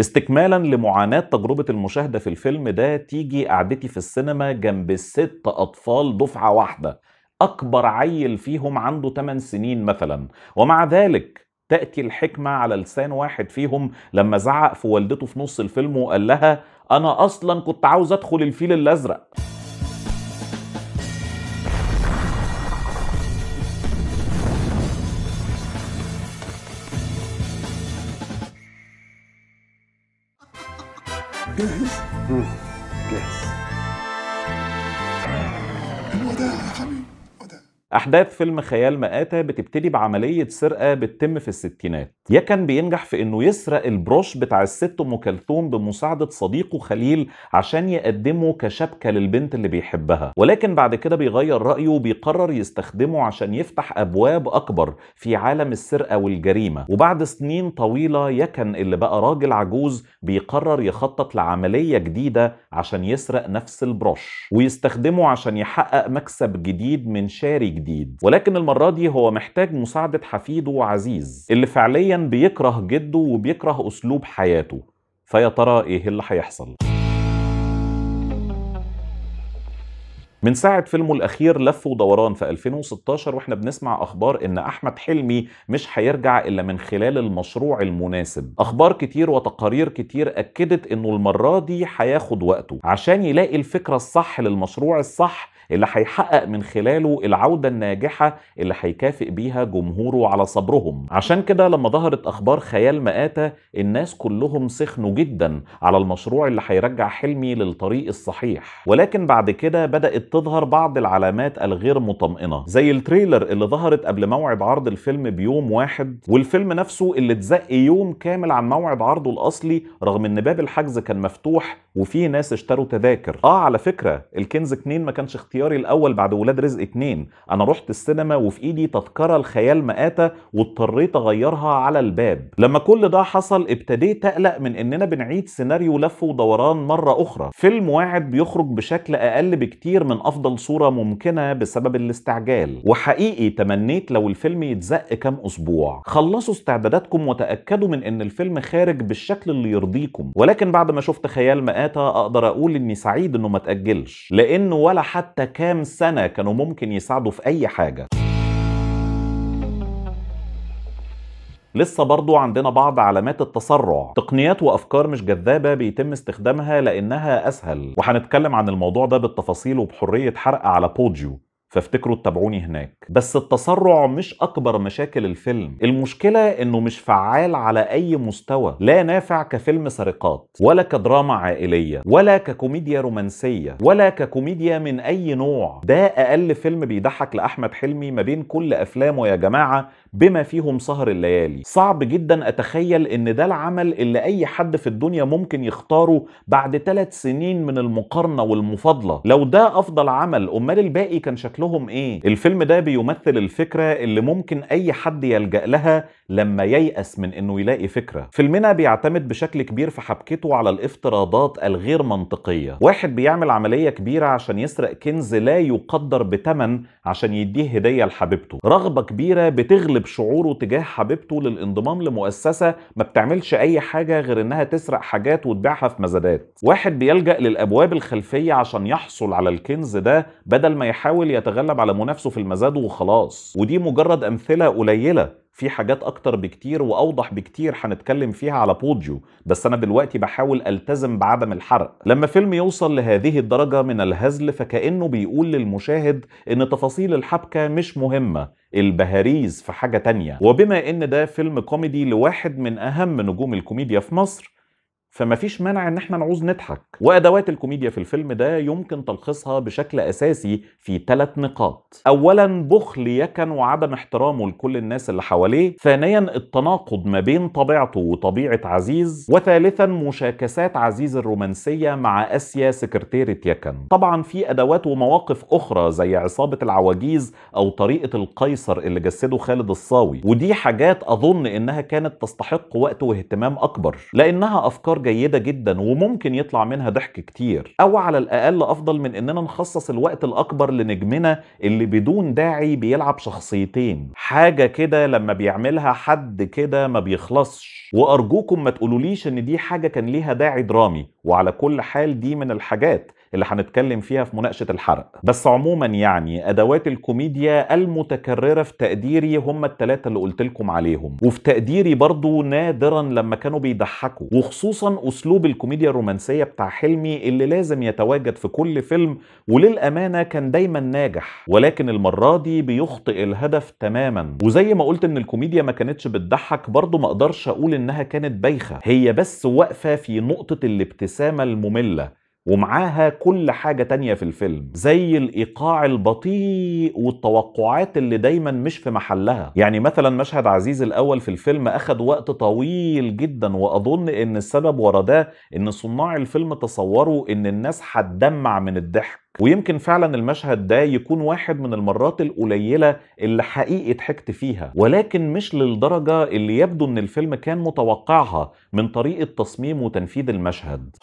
استكمالا لمعاناة تجربة المشاهدة في الفيلم ده تيجي قعدتي في السينما جنب الست أطفال دفعة واحدة أكبر عيل فيهم عنده 8 سنين مثلا ومع ذلك تأتي الحكمة على لسان واحد فيهم لما زعق في والدته في نص الفيلم وقال لها أنا أصلا كنت عاوز أدخل الفيل الأزرق جاهز يا حبيبي أحداث فيلم خيال مآتة بتبتدي بعملية سرقة بتتم في الستينات يا كان بينجح في انه يسرق البروش بتاع الست ام كلثوم بمساعده صديقه خليل عشان يقدمه كشبكه للبنت اللي بيحبها ولكن بعد كده بيغير رايه وبيقرر يستخدمه عشان يفتح ابواب اكبر في عالم السرقه والجريمه وبعد سنين طويله كان اللي بقى راجل عجوز بيقرر يخطط لعمليه جديده عشان يسرق نفس البروش ويستخدمه عشان يحقق مكسب جديد من شاري جديد ولكن المره دي هو محتاج مساعده حفيده عزيز اللي فعليا بيكره جده وبيكره اسلوب حياته فيا ترى ايه اللي هيحصل من ساعة فيلمه الأخير لف ودوران في 2016 واحنا بنسمع أخبار إن أحمد حلمي مش هيرجع إلا من خلال المشروع المناسب أخبار كتير وتقارير كتير أكدت إنه المرة دي هياخد وقته عشان يلاقي الفكرة الصح للمشروع الصح اللي هيحقق من خلاله العودة الناجحة اللي هيكافئ بيها جمهوره على صبرهم عشان كده لما ظهرت أخبار خيال مآتة الناس كلهم سخنوا جدا على المشروع اللي هيرجع حلمي للطريق الصحيح ولكن بعد كده بدأت تظهر بعض العلامات الغير مطمئنة زي التريلر اللي ظهرت قبل موعد عرض الفيلم بيوم واحد والفيلم نفسه اللي اتزق يوم كامل عن موعد عرضه الأصلي رغم ان باب الحجز كان مفتوح وفي ناس اشتروا تذاكر اه على فكره الكنز اتنين ما كانش اختياري الاول بعد ولاد رزق اتنين انا رحت السينما وفي ايدي تذكره الخيال مآتة واضطريت اغيرها على الباب لما كل ده حصل ابتديت اقلق من اننا بنعيد سيناريو لف ودوران مره اخرى فيلم واعد بيخرج بشكل اقل بكتير من افضل صوره ممكنه بسبب الاستعجال وحقيقي تمنيت لو الفيلم يتزق كام اسبوع خلصوا استعداداتكم وتاكدوا من ان الفيلم خارج بالشكل اللي يرضيكم ولكن بعد ما شفت خيال مآتة مئات اقدر اقول اني سعيد انه ما تاجلش لانه ولا حتى كام سنه كانوا ممكن يساعدوا في اي حاجه لسه برضو عندنا بعض علامات التسرع تقنيات وافكار مش جذابه بيتم استخدامها لانها اسهل وهنتكلم عن الموضوع ده بالتفاصيل وبحريه حرق على بوديو فافتكروا تتابعوني هناك بس التسرع مش اكبر مشاكل الفيلم المشكله انه مش فعال على اي مستوى لا نافع كفيلم سرقات ولا كدراما عائليه ولا ككوميديا رومانسيه ولا ككوميديا من اي نوع ده اقل فيلم بيضحك لاحمد حلمي ما بين كل افلامه يا جماعه بما فيهم سهر الليالي صعب جدا اتخيل ان ده العمل اللي اي حد في الدنيا ممكن يختاره بعد ثلاث سنين من المقارنه والمفاضله لو ده افضل عمل امال الباقي كان شكله لهم ايه الفيلم ده بيمثل الفكره اللي ممكن اي حد يلجا لها لما ييأس من انه يلاقي فكره فيلمنا بيعتمد بشكل كبير في حبكته على الافتراضات الغير منطقيه واحد بيعمل عمليه كبيره عشان يسرق كنز لا يقدر بتمن عشان يديه هديه لحبيبته رغبه كبيره بتغلب شعوره تجاه حبيبته للانضمام لمؤسسه ما بتعملش اي حاجه غير انها تسرق حاجات وتبيعها في مزادات واحد بيلجأ للابواب الخلفيه عشان يحصل على الكنز ده بدل ما يحاول يتغلب يتغلب على منافسه في المزاد وخلاص ودي مجرد امثله قليله في حاجات اكتر بكتير واوضح بكتير هنتكلم فيها على بوديو بس انا دلوقتي بحاول التزم بعدم الحرق لما فيلم يوصل لهذه الدرجه من الهزل فكانه بيقول للمشاهد ان تفاصيل الحبكه مش مهمه البهاريز في حاجه تانية وبما ان ده فيلم كوميدي لواحد من اهم نجوم الكوميديا في مصر فما فيش مانع ان احنا نعوز نضحك وادوات الكوميديا في الفيلم ده يمكن تلخيصها بشكل اساسي في ثلاث نقاط اولا بخل يكن وعدم احترامه لكل الناس اللي حواليه ثانيا التناقض ما بين طبيعته وطبيعه عزيز وثالثا مشاكسات عزيز الرومانسيه مع اسيا سكرتيره يكن طبعا في ادوات ومواقف اخرى زي عصابه العواجيز او طريقه القيصر اللي جسده خالد الصاوي ودي حاجات اظن انها كانت تستحق وقت واهتمام اكبر لانها افكار جيده جدا وممكن يطلع منها ضحك كتير او على الاقل افضل من اننا نخصص الوقت الاكبر لنجمنا اللي بدون داعي بيلعب شخصيتين حاجه كده لما بيعملها حد كده ما بيخلصش وارجوكم ما تقولوليش ان دي حاجه كان ليها داعي درامي وعلى كل حال دي من الحاجات اللي هنتكلم فيها في مناقشه الحرق بس عموما يعني ادوات الكوميديا المتكرره في تقديري هم الثلاثه اللي قلت لكم عليهم وفي تقديري برضو نادرا لما كانوا بيضحكوا وخصوصا اسلوب الكوميديا الرومانسيه بتاع حلمي اللي لازم يتواجد في كل فيلم وللامانه كان دايما ناجح ولكن المره دي بيخطئ الهدف تماما وزي ما قلت ان الكوميديا ما كانتش بتضحك برضو ما اقدرش اقول انها كانت بايخه هي بس واقفه في نقطه الابتسامه الممله ومعاها كل حاجة تانية في الفيلم زي الإيقاع البطيء والتوقعات اللي دايما مش في محلها يعني مثلا مشهد عزيز الأول في الفيلم أخد وقت طويل جدا وأظن إن السبب ورا ده إن صناع الفيلم تصوروا إن الناس هتدمع من الضحك ويمكن فعلا المشهد ده يكون واحد من المرات القليله اللي حقيقي ضحكت فيها ولكن مش للدرجه اللي يبدو ان الفيلم كان متوقعها من طريقه تصميم وتنفيذ المشهد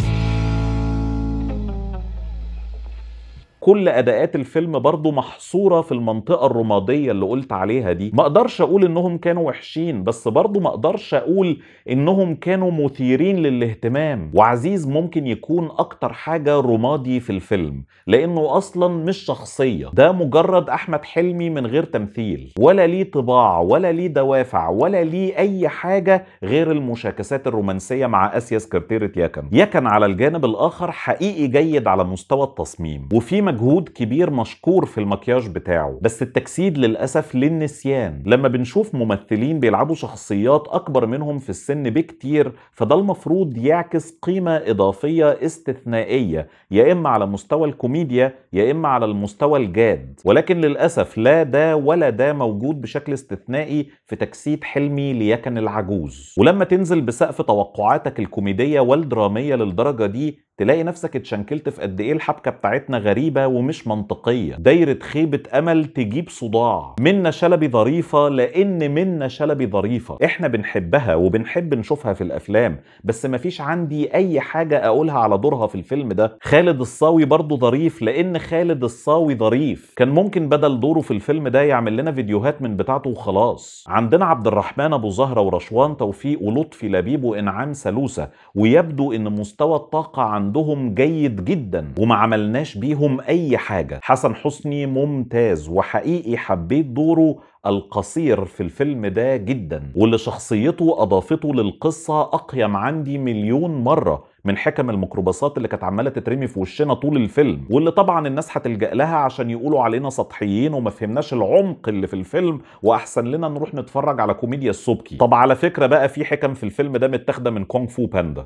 كل اداءات الفيلم برضه محصوره في المنطقه الرماديه اللي قلت عليها دي ما اقدرش اقول انهم كانوا وحشين بس برضه ما اقدرش اقول انهم كانوا مثيرين للاهتمام وعزيز ممكن يكون اكتر حاجه رمادي في الفيلم لانه اصلا مش شخصيه ده مجرد احمد حلمي من غير تمثيل ولا ليه طباع ولا ليه دوافع ولا ليه اي حاجه غير المشاكسات الرومانسيه مع اسيا سكرتيره يكن يكن على الجانب الاخر حقيقي جيد على مستوى التصميم وفي مجهود كبير مشكور في المكياج بتاعه بس التجسيد للاسف للنسيان لما بنشوف ممثلين بيلعبوا شخصيات اكبر منهم في السن بكتير فده المفروض يعكس قيمه اضافيه استثنائيه يا اما على مستوى الكوميديا يا اما على المستوى الجاد ولكن للاسف لا ده ولا ده موجود بشكل استثنائي في تجسيد حلمي ليكن العجوز ولما تنزل بسقف توقعاتك الكوميديه والدراميه للدرجه دي تلاقي نفسك اتشنكلت في قد ايه الحبكه بتاعتنا غريبه ومش منطقيه دايره خيبه امل تجيب صداع منا شلبي ظريفه لان منا شلبي ظريفه احنا بنحبها وبنحب نشوفها في الافلام بس مفيش عندي اي حاجه اقولها على دورها في الفيلم ده خالد الصاوي برضه ظريف لان خالد الصاوي ظريف كان ممكن بدل دوره في الفيلم ده يعمل لنا فيديوهات من بتاعته وخلاص عندنا عبد الرحمن ابو زهره ورشوان توفيق ولطفي لبيب وانعام سلوسه ويبدو ان مستوى الطاقه عن عندهم جيد جدا وما عملناش بيهم اي حاجه حسن حسني ممتاز وحقيقي حبيت دوره القصير في الفيلم ده جدا واللي شخصيته اضافته للقصه اقيم عندي مليون مره من حكم الميكروباصات اللي كانت عماله تترمي في وشنا طول الفيلم واللي طبعا الناس هتلجا لها عشان يقولوا علينا سطحيين وما فهمناش العمق اللي في الفيلم واحسن لنا نروح نتفرج على كوميديا السبكي طب على فكره بقى في حكم في الفيلم ده متاخده من كونغ فو باندا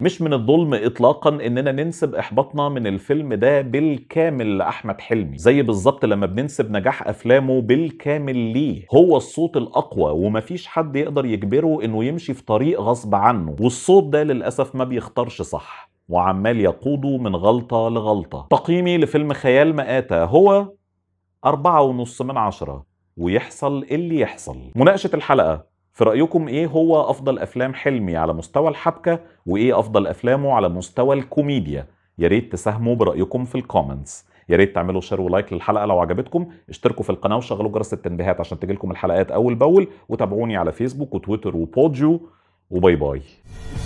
مش من الظلم اطلاقا اننا ننسب احباطنا من الفيلم ده بالكامل لاحمد حلمي زي بالظبط لما بننسب نجاح افلامه بالكامل ليه هو الصوت الاقوى ومفيش حد يقدر يجبره انه يمشي في طريق غصب عنه والصوت ده للاسف ما بيختارش صح وعمال يقوده من غلطة لغلطة تقييمي لفيلم خيال مآتة هو أربعة ونص من عشرة ويحصل اللي يحصل مناقشة الحلقة في رايكم ايه هو افضل افلام حلمي على مستوى الحبكه وايه افضل افلامه على مستوى الكوميديا يا ريت تساهموا برايكم في الكومنتس يا ريت تعملوا شير ولايك للحلقه لو عجبتكم اشتركوا في القناه وشغلوا جرس التنبيهات عشان تجيلكم الحلقات اول باول وتابعوني على فيسبوك وتويتر وبوديو وباي باي